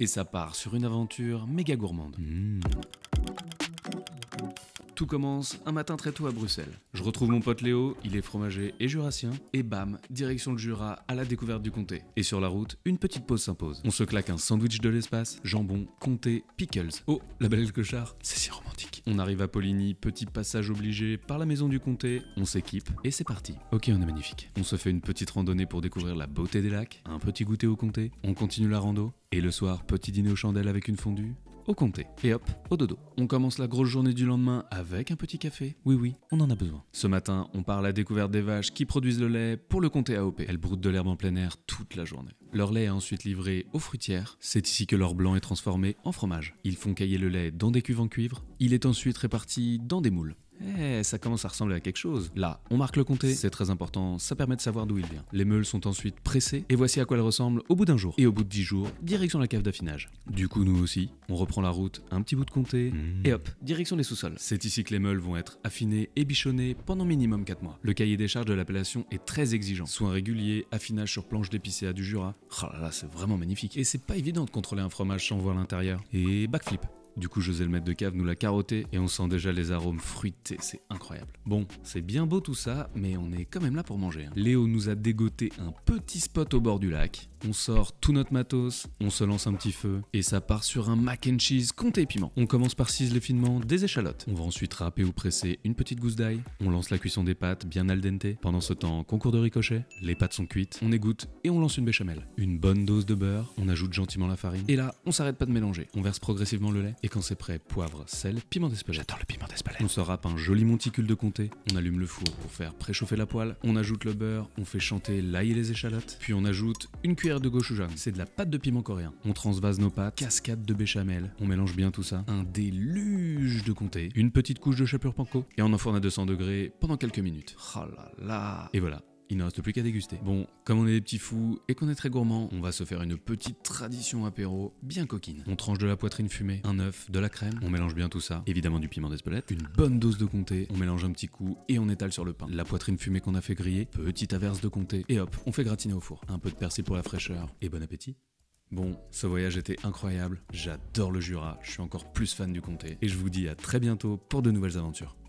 et ça part sur une aventure méga gourmande. Mmh. Tout commence un matin très tôt à Bruxelles. Je retrouve mon pote Léo, il est fromager et jurassien, et bam, direction le Jura à la découverte du comté. Et sur la route, une petite pause s'impose. On se claque un sandwich de l'espace, jambon, comté, pickles. Oh, la belle écochard, c'est si romantique on arrive à Poligny, petit passage obligé par la maison du comté, on s'équipe et c'est parti. Ok, on est magnifique. On se fait une petite randonnée pour découvrir la beauté des lacs, un petit goûter au comté, on continue la rando, et le soir, petit dîner aux chandelles avec une fondue, au comté. Et hop, au dodo. On commence la grosse journée du lendemain avec un petit café. Oui, oui, on en a besoin. Ce matin, on part à la découverte des vaches qui produisent le lait pour le comté AOP. Elles broutent de l'herbe en plein air toute la journée. Leur lait est ensuite livré aux fruitières. C'est ici que leur blanc est transformé en fromage. Ils font cailler le lait dans des cuves en cuivre. Il est ensuite réparti dans des moules. Eh, ça commence à ressembler à quelque chose. Là, on marque le comté, c'est très important, ça permet de savoir d'où il vient. Les meules sont ensuite pressées, et voici à quoi elles ressemblent au bout d'un jour. Et au bout de 10 jours, direction la cave d'affinage. Du coup, nous aussi, on reprend la route, un petit bout de comté, mmh. et hop, direction les sous-sols. C'est ici que les meules vont être affinées et bichonnées pendant minimum 4 mois. Le cahier des charges de l'appellation est très exigeant. Soins réguliers, affinage sur planche d'épicéa du Jura. Oh là là, c'est vraiment magnifique. Et c'est pas évident de contrôler un fromage sans voir l'intérieur. Et backflip. Du coup, José le maître de cave nous l'a carotté et on sent déjà les arômes fruités, c'est incroyable. Bon, c'est bien beau tout ça, mais on est quand même là pour manger. Hein. Léo nous a dégoté un petit spot au bord du lac, on sort tout notre matos, on se lance un petit feu et ça part sur un mac and cheese compté piment. On commence par ciseler finement des échalotes. On va ensuite râper ou presser une petite gousse d'ail. On lance la cuisson des pâtes bien al dente. Pendant ce temps, concours de ricochet, les pâtes sont cuites, on égoutte et on lance une béchamel. Une bonne dose de beurre, on ajoute gentiment la farine et là, on s'arrête pas de mélanger. On verse progressivement le lait quand c'est prêt, poivre, sel, piment d'Espelette. J'adore le piment d'Espelette. On se râpe un joli monticule de comté, on allume le four pour faire préchauffer la poêle, on ajoute le beurre, on fait chanter l'ail et les échalotes, puis on ajoute une cuillère de gochujang, c'est de la pâte de piment coréen. On transvase nos pâtes, cascade de béchamel, on mélange bien tout ça, un déluge de comté, une petite couche de chapelure panko, et on enfourne à 200 degrés pendant quelques minutes. Oh là là Et voilà, il ne reste plus qu'à déguster. Bon, comme on est des petits fous et qu'on est très gourmand, on va se faire une petite tradition apéro bien coquine. On tranche de la poitrine fumée, un œuf, de la crème, on mélange bien tout ça, évidemment du piment d'Espelette, une bonne dose de comté, on mélange un petit coup et on étale sur le pain. La poitrine fumée qu'on a fait griller, petite averse de comté, et hop, on fait gratiner au four. Un peu de persil pour la fraîcheur et bon appétit. Bon, ce voyage était incroyable, j'adore le Jura, je suis encore plus fan du comté, et je vous dis à très bientôt pour de nouvelles aventures.